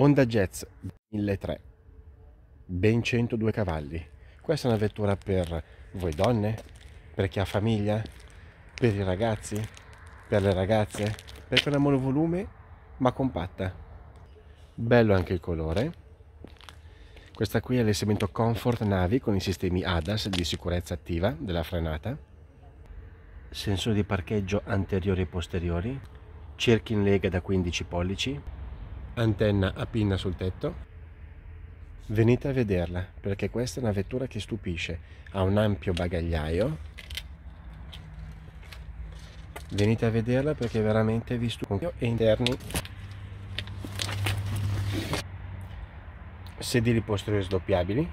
Honda Jazz 1003, ben 102 cavalli. Questa è una vettura per voi donne, per chi ha famiglia, per i ragazzi, per le ragazze, perché è una monovolume ma compatta. Bello anche il colore. Questa qui è l'esimento Comfort Navi con i sistemi ADAS di sicurezza attiva della frenata. Sensore di parcheggio anteriori e posteriori, cerchi in lega da 15 pollici, antenna a pinna sul tetto. Venite a vederla perché questa è una vettura che stupisce, ha un ampio bagagliaio. Venite a vederla perché veramente vi stupisce e interni sedili posteriori sdoppiabili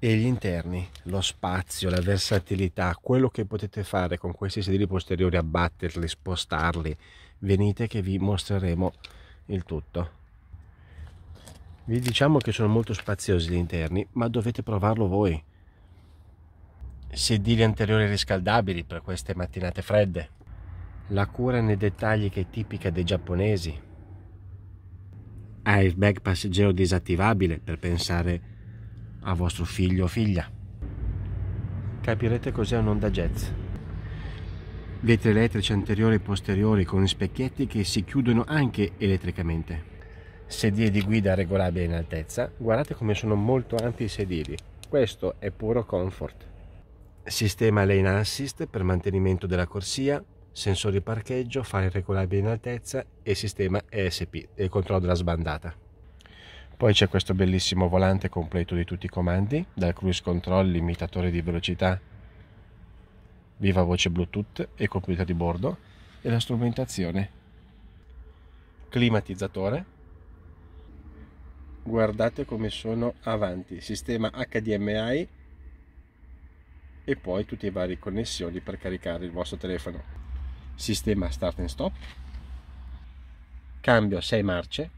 e gli interni, lo spazio, la versatilità, quello che potete fare con questi sedili posteriori, abbatterli, spostarli, venite che vi mostreremo il tutto vi diciamo che sono molto spaziosi gli interni ma dovete provarlo voi sedili anteriori riscaldabili per queste mattinate fredde la cura nei dettagli che è tipica dei giapponesi airbag passeggero disattivabile per pensare a vostro figlio o figlia capirete cos'è un'onda jazz Vetri elettrici anteriori e posteriori con specchietti che si chiudono anche elettricamente. Sedie di guida regolabile in altezza. Guardate come sono molto ampi i sedili. Questo è puro comfort. Sistema lane assist per mantenimento della corsia, sensori parcheggio, fare regolabile in altezza e sistema ESP, il controllo della sbandata. Poi c'è questo bellissimo volante completo di tutti i comandi, dal cruise control, limitatore di velocità, viva voce Bluetooth e computer di bordo e la strumentazione. Climatizzatore. Guardate come sono avanti, sistema HDMI e poi tutte le varie connessioni per caricare il vostro telefono. Sistema start and stop. Cambio 6 marce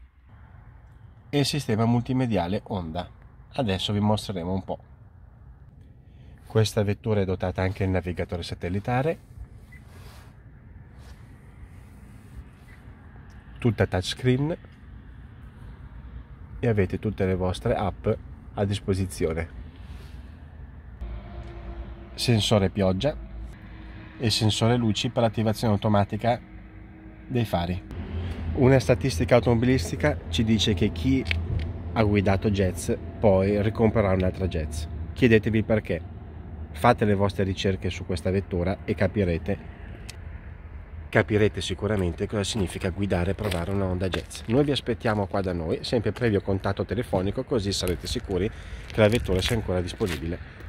e sistema multimediale Honda. Adesso vi mostreremo un po'. Questa vettura è dotata anche del navigatore satellitare, tutta touchscreen e avete tutte le vostre app a disposizione. Sensore pioggia e sensore luci per l'attivazione automatica dei fari. Una statistica automobilistica ci dice che chi ha guidato Jets poi ricomprerà un'altra Jets. Chiedetevi perché fate le vostre ricerche su questa vettura e capirete capirete sicuramente cosa significa guidare e provare una Honda Jazz. Noi vi aspettiamo qua da noi, sempre previo contatto telefonico, così sarete sicuri che la vettura sia ancora disponibile